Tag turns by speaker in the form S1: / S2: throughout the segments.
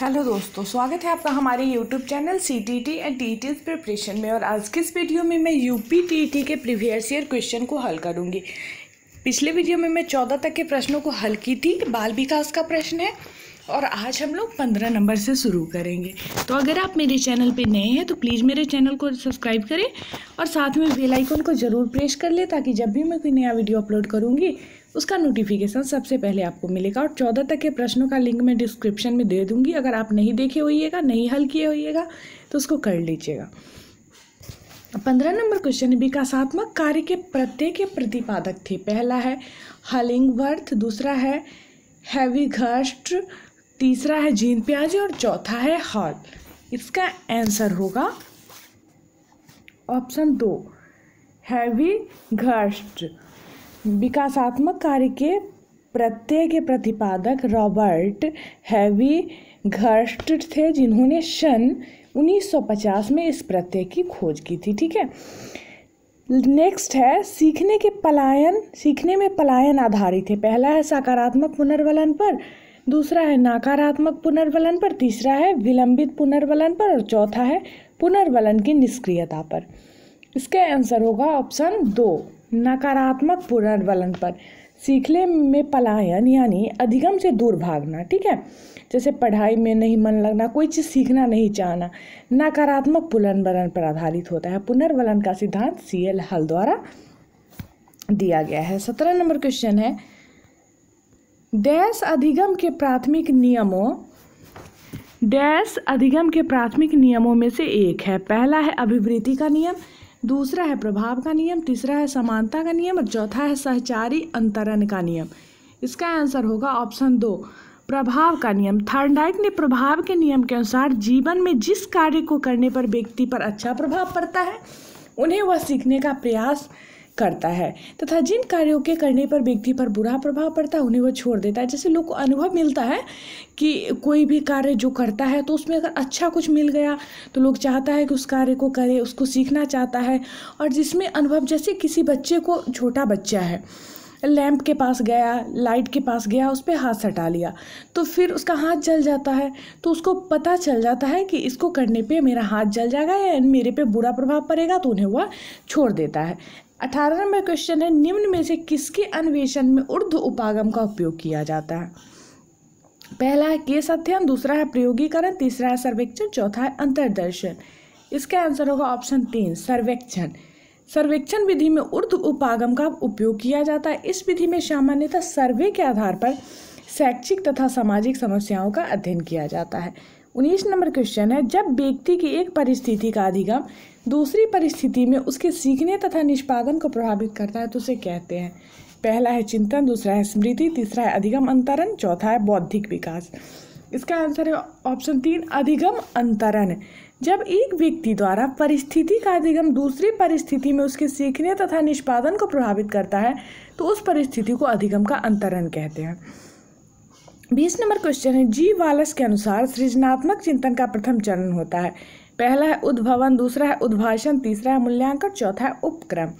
S1: hello दोस्तों स्वागत है आपका हमारे YouTube channel C T T and T T preparation में और आज के इस वीडियो में मैं यूपी टी टी के प्रीवियस ईयर क्वेश्चन को हल करूंगी पिछले वीडियो में मैं चौदह तक के प्रश्नों को हल की थी बाल विकास का प्रश्न है और आज हम लोग पंद्रह नंबर से शुरू करेंगे तो अगर आप मेरे चैनल पे नए हैं तो प्लीज़ मेरे चैनल को सब्सक्राइब करें और साथ में बेल आइकन को ज़रूर प्रेस कर लें ताकि जब भी मैं कोई नया वीडियो अपलोड करूँगी उसका नोटिफिकेशन सबसे पहले आपको मिलेगा और चौदह तक के प्रश्नों का लिंक मैं डिस्क्रिप्शन में दे दूंगी अगर आप नहीं देखे होइएगा नहीं हल किए होइएगा तो उसको कर लीजिएगा पंद्रह नंबर क्वेश्चन विकासात्मक कार्य के प्रत्येक के प्रतिपादक थे पहला है हलिंगवर्थ दूसरा है हैवी घर्ष्ट तीसरा है जीन प्याज और चौथा है हॉल इसका आंसर होगा ऑप्शन दो हैवी घर्ष्ट विकासात्मक कार्य के प्रत्यय के प्रतिपादक रॉबर्ट हैवी घर्स्ट थे जिन्होंने सन 1950 में इस प्रत्यय की खोज की थी ठीक है नेक्स्ट है सीखने के पलायन सीखने में पलायन आधारित है पहला है सकारात्मक पुनर्वलन पर दूसरा है नकारात्मक पुनर्वलन पर तीसरा है विलंबित पुनर्वलन पर और चौथा है पुनर्वलन की निष्क्रियता पर इसका आंसर होगा ऑप्शन दो नकारात्मक पुनर्वलन पर सीखने में पलायन यानी अधिगम से दूर भागना ठीक है जैसे पढ़ाई में नहीं मन लगना कोई चीज़ सीखना नहीं चाहना नकारात्मक पुनर्वलन पर आधारित होता है पुनर्वलन का सिद्धांत सी एल हल द्वारा दिया गया है सत्रह नंबर क्वेश्चन है डैश अधिगम के प्राथमिक नियमों डैश अधिगम के प्राथमिक नियमों में से एक है पहला है अभिवृत्ति का नियम दूसरा है प्रभाव का नियम तीसरा है समानता का नियम और चौथा है सहचारी अंतरण का नियम इसका आंसर होगा ऑप्शन दो प्रभाव का नियम थार्डाइट ने प्रभाव के नियम के अनुसार जीवन में जिस कार्य को करने पर व्यक्ति पर अच्छा प्रभाव पड़ता है उन्हें वह सीखने का प्रयास करता है तथा जिन कार्यों के करने पर व्यक्ति पर बुरा प्रभाव पड़ता है उन्हें वह छोड़ देता है जैसे लोग को अनुभव मिलता है कि कोई भी कार्य जो करता है तो उसमें अगर अच्छा कुछ मिल गया तो लोग चाहता है कि उस कार्य को करे उसको सीखना चाहता है और जिसमें अनुभव जैसे किसी बच्चे को छोटा बच्चा है लैंप के पास गया लाइट के पास गया उस पर हाथ सटा लिया तो फिर उसका हाथ जल जाता है तो उसको पता चल जाता है कि इसको करने पे मेरा हाथ जल जाएगा या मेरे पे बुरा प्रभाव पड़ेगा तो उन्हें वह छोड़ देता है अठारह नंबर क्वेश्चन है निम्न में से किसके अन्वेषण में उर्ध उपागम का उपयोग किया जाता है पहला है केस अध्ययन दूसरा है प्रयोगीकरण तीसरा है सर्वेक्षण चौथा है अंतर्दर्शन इसका आंसर होगा ऑप्शन तीन सर्वेक्षण सर्वेक्षण विधि में उर्ध उपागम का उपयोग किया जाता है इस विधि में सामान्यतः सर्वे के आधार पर शैक्षिक तथा सामाजिक समस्याओं का अध्ययन किया जाता है उन्नीस नंबर क्वेश्चन है जब व्यक्ति की एक परिस्थिति का अधिगम दूसरी परिस्थिति में उसके सीखने तथा निष्पादन को प्रभावित करता है तो उसे कहते हैं पहला है चिंतन दूसरा है स्मृति तीसरा है अधिगम अंतरण चौथा है बौद्धिक विकास इसका आंसर है ऑप्शन तीन अधिगम अंतरण जब एक व्यक्ति द्वारा परिस्थिति का अधिगम दूसरी परिस्थिति में उसके सीखने तथा निष्पादन को प्रभावित करता है तो उस परिस्थिति को अधिगम का अंतरण कहते हैं बीस नंबर क्वेश्चन है जी वालस के अनुसार सृजनात्मक चिंतन का प्रथम चरण होता है पहला है उद्भवन दूसरा है उद्भाषण तीसरा है मूल्यांकन चौथा है उपक्रम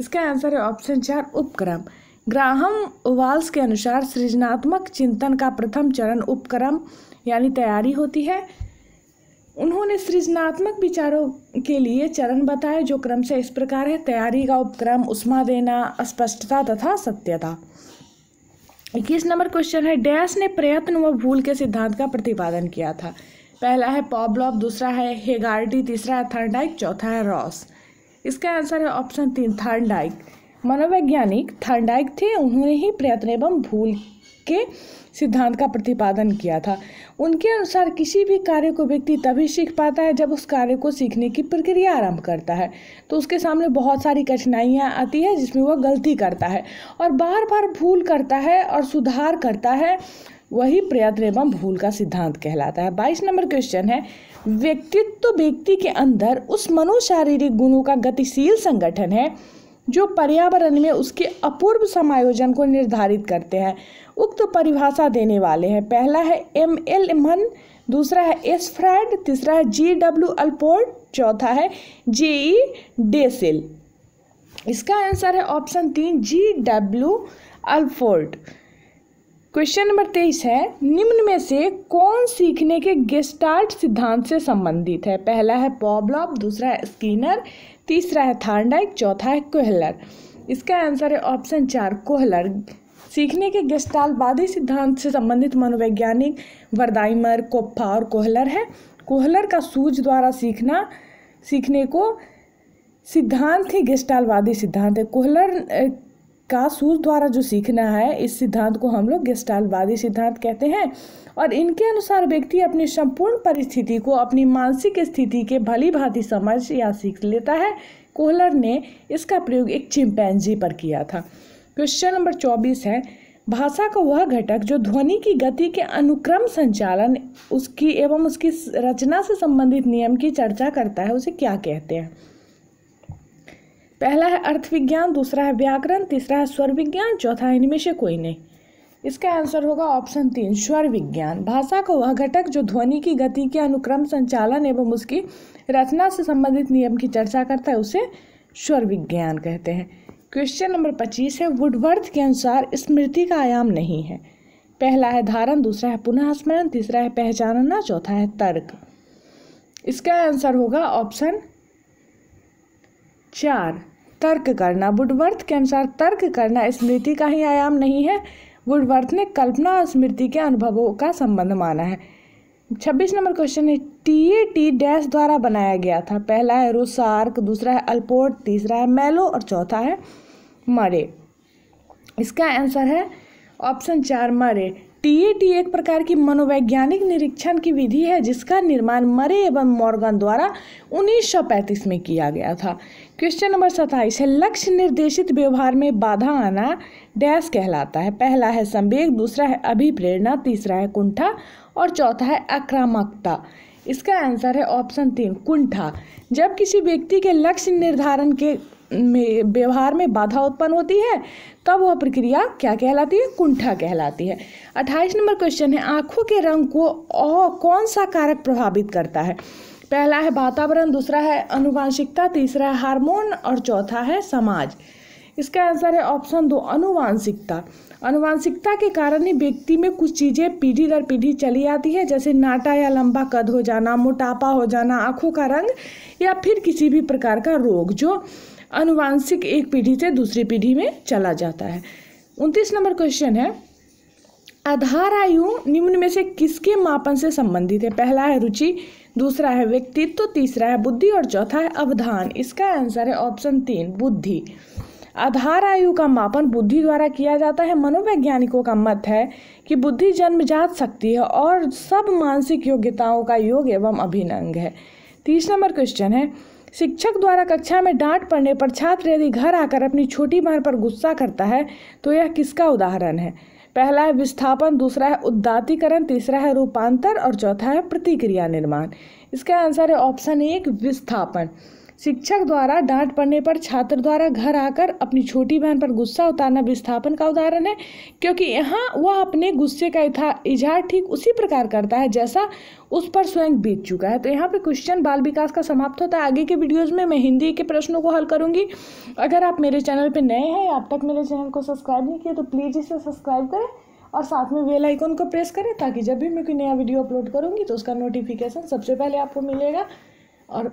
S1: इसका आंसर है ऑप्शन चार उपक्रम ग्राहम वाल्स के अनुसार सृजनात्मक चिंतन का प्रथम चरण उपक्रम यानी तैयारी होती है उन्होंने सृजनात्मक विचारों के लिए चरण बताए जो क्रम से इस प्रकार है तैयारी का उपक्रम उष्मा देना स्पष्टता तथा सत्यता इक्कीस नंबर क्वेश्चन है डैश ने प्रयत्न व भूल के सिद्धांत का प्रतिपादन किया था पहला है पॉबलॉब दूसरा है हेगार्टी तीसरा है थर्नडाइक चौथा है रॉस इसका आंसर है ऑप्शन तीन थर्नडाइक मनोवैज्ञानिक थर्नडाइक थे उन्होंने ही प्रयत्न एवं भूल के सिद्धांत का प्रतिपादन किया था उनके अनुसार किसी भी कार्य को व्यक्ति तभी सीख पाता है जब उस कार्य को सीखने की प्रक्रिया आरंभ करता है तो उसके सामने बहुत सारी कठिनाइयाँ आती है जिसमें वह गलती करता है और बार बार भूल करता है और सुधार करता है वही प्रयत्न एवं भूल का सिद्धांत कहलाता है बाईस नंबर क्वेश्चन है व्यक्तित्व व्यक्ति के अंदर उस मनोशारीरिक गुणों का गतिशील संगठन है जो पर्यावरण में उसके अपूर्व समायोजन को निर्धारित करते हैं उक्त परिभाषा देने वाले हैं पहला है एम एल मन दूसरा है एस फ्रैड तीसरा है जी डब्ल्यू अल्पोर्ट चौथा है जे ई डेसिल इसका आंसर है ऑप्शन तीन G W Allport question number तेईस है निम्न में से कौन सीखने के गेस्टार्ट सिद्धांत से संबंधित है पहला है पॉबलॉप दूसरा है स्कीनर तीसरा है थार्डाइक चौथा है कोहलर इसका आंसर है ऑप्शन चार कोहलर सीखने के गेस्टालवादी सिद्धांत से संबंधित मनोवैज्ञानिक वर्दाइमर कोप्फा और कोहलर है कोहलर का सूज द्वारा सीखना सीखने को सिद्धांत ही गेस्टालवादी सिद्धांत है कोहलर कासूस द्वारा जो सीखना है इस सिद्धांत को हम लोग गेस्टालवादी सिद्धांत कहते हैं और इनके अनुसार व्यक्ति अपनी संपूर्ण परिस्थिति को अपनी मानसिक स्थिति के भली भांति समझ या सीख लेता है कोहलर ने इसका प्रयोग एक चिंपैनजी पर किया था क्वेश्चन नंबर चौबीस है भाषा का वह घटक जो ध्वनि की गति के अनुक्रम संचालन उसकी एवं उसकी रचना से संबंधित नियम की चर्चा करता है उसे क्या कहते हैं पहला है अर्थ विज्ञान दूसरा है व्याकरण तीसरा है स्वर विज्ञान चौथा इनमें से कोई नहीं इसका आंसर होगा ऑप्शन तीन स्वर विज्ञान भाषा का वह घटक जो ध्वनि की गति के अनुक्रम संचालन एवं उसकी रचना से संबंधित नियम की चर्चा करता है उसे स्वर विज्ञान कहते हैं क्वेश्चन नंबर पच्चीस है वुडवर्थ के अनुसार स्मृति का आयाम नहीं है पहला है धारण दूसरा है पुनः स्मरण तीसरा है पहचानना चौथा है तर्क इसका आंसर होगा ऑप्शन चार तर्क करना वुडवर्थ के अनुसार तर्क करना स्मृति का ही आयाम नहीं है वुडवर्थ ने कल्पना और स्मृति के अनुभवों का संबंध माना है छब्बीस नंबर क्वेश्चन है टी ए टी डैश द्वारा बनाया गया था पहला है रोसार्क दूसरा है अल्पोर्ट तीसरा है मेलो और चौथा है मरे इसका आंसर है ऑप्शन चार मरे टी एक प्रकार की मनोवैज्ञानिक निरीक्षण की विधि है जिसका निर्माण मरे एवं मॉर्गन द्वारा 1935 में किया गया था क्वेश्चन नंबर सत्ताईस है लक्ष्य निर्देशित व्यवहार में बाधा आना डैश कहलाता है पहला है संवेग दूसरा है अभिप्रेरणा तीसरा है कुंठा और चौथा है आक्रामकता इसका आंसर है ऑप्शन तीन कुंठा जब किसी व्यक्ति के लक्ष्य निर्धारण के में व्यवहार में बाधा उत्पन्न होती है तब वह प्रक्रिया क्या कहलाती है कुंठा कहलाती है अट्ठाईस नंबर क्वेश्चन है आँखों के रंग को और कौन सा कारक प्रभावित करता है पहला है वातावरण दूसरा है अनुवांशिकता तीसरा है हार्मोन और चौथा है समाज इसका आंसर है ऑप्शन दो अनुवांशिकता अनुवांशिकता के कारण ही व्यक्ति में कुछ चीज़ें पीढ़ी दर पीढ़ी चली आती है जैसे नाटा या लंबा कद हो जाना मोटापा हो जाना आँखों का रंग या फिर किसी भी प्रकार का रोग जो अनुवांशिक एक पीढ़ी से दूसरी पीढ़ी में चला जाता है उनतीस नंबर क्वेश्चन है आधार आयु निम्न में से किसके मापन से संबंधित है पहला है रुचि दूसरा है व्यक्तित्व तीसरा है बुद्धि और चौथा है अवधान इसका आंसर है ऑप्शन तीन बुद्धि आधार आयु का मापन बुद्धि द्वारा किया जाता है मनोवैज्ञानिकों का मत है कि बुद्धि जन्मजात शक्ति है और सब मानसिक योग्यताओं का योग एवं अभिनंग है तीस नंबर क्वेश्चन है शिक्षक द्वारा कक्षा में डांट पड़ने पर छात्र यदि घर आकर अपनी छोटी बहन पर गुस्सा करता है तो यह किसका उदाहरण है पहला है विस्थापन दूसरा है उद्दातीकरण तीसरा है रूपांतर और चौथा है प्रतिक्रिया निर्माण इसका आंसर है ऑप्शन एक विस्थापन शिक्षक द्वारा डांट पड़ने पर छात्र द्वारा घर आकर अपनी छोटी बहन पर गुस्सा उतारना विस्थापन का उदाहरण है क्योंकि यहाँ वह अपने गुस्से का इथा इजहार ठीक उसी प्रकार करता है जैसा उस पर स्वयं बीत चुका है तो यहाँ पे क्वेश्चन बाल विकास का समाप्त होता है आगे के वीडियोज़ में मैं हिंदी के प्रश्नों को हल करूँगी अगर आप मेरे चैनल पर नए हैं अब तक मेरे चैनल को सब्सक्राइब नहीं किया तो प्लीज़ इसे सब्सक्राइब करें और साथ में बेल आइकॉन को प्रेस करें ताकि जब भी मैं कोई नया वीडियो अपलोड करूँगी तो उसका नोटिफिकेशन सबसे पहले आपको मिलेगा और